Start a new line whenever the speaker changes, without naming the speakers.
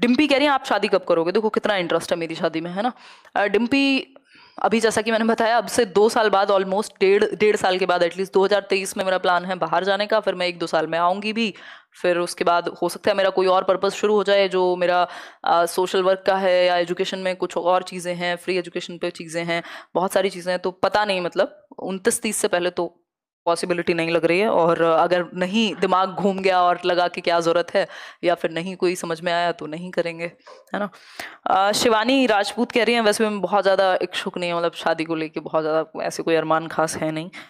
डिम्पी कह रही है आप शादी कब करोगे देखो कितना इंटरेस्ट है मेरी शादी में है ना डिम्पी अभी जैसा कि मैंने बताया अब से दो साल बाद ऑलमोस्ट डेढ़ डेढ़ साल के बाद एटलीस्ट 2023 में मेरा प्लान है बाहर जाने का फिर मैं एक दो साल में आऊंगी भी फिर उसके बाद हो सकता है मेरा कोई और पर्पज़ शुरू हो जाए जो मेरा आ, सोशल वर्क का है या एजुकेशन में कुछ और चीज़ें हैं फ्री एजुकेशन पे चीज़ें हैं बहुत सारी चीज़ें हैं तो पता नहीं मतलब उनतीस तीस से पहले तो पॉसिबिलिटी नहीं लग रही है और अगर नहीं दिमाग घूम गया और लगा कि क्या ज़रूरत है या फिर नहीं कोई समझ में आया तो नहीं करेंगे है ना शिवानी राजपूत कह रही हैं वैसे मैं बहुत ज़्यादा इच्छुक नहीं है मतलब शादी को लेके बहुत ज़्यादा ऐसे कोई अरमान खास है नहीं